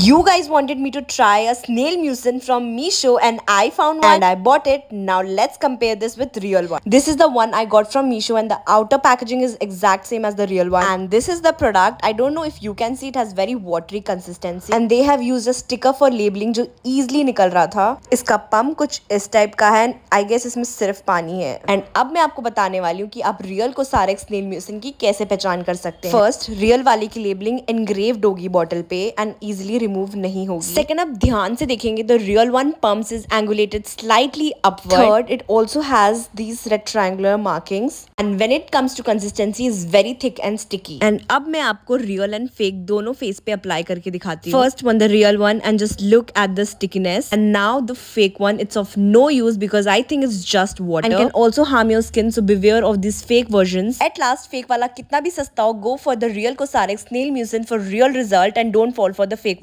You guys wanted me to try a snail mucin from Meesho and I found one and I bought it. Now let's compare this with real one. This is the one I got from Meesho and the outer packaging is exact same as the real one. And this is the product. I don't know if you can see it has very watery consistency. And they have used a sticker for labeling जो easily nikal raha tha. Iska pump kuch is type ka hai and I guess isme sirf pani hai. And ab main aapko batane wali hu ki aap real ko Sarex snail mucin ki kaise pehchan kar sakte hain. First, real wali ki labeling engraved hogi bottle pe and easily remove नहीं होगी second आप ध्यान से देखेंगे the real one pump is angulated slightly upward it also has these red triangular and when it comes to consistency is very thick and sticky and अब मैं आपको real and fake दोनों फेस पे apply करके दिखाती हूँ first one the real one and just look at the stickiness and now the fake one it's of no use because I think is just what and can also harm your skin so beware of this fake version at last fake वाला कितना भी सस्ता हो go for the real को सारे snail mucin for real result and don't fall for the fake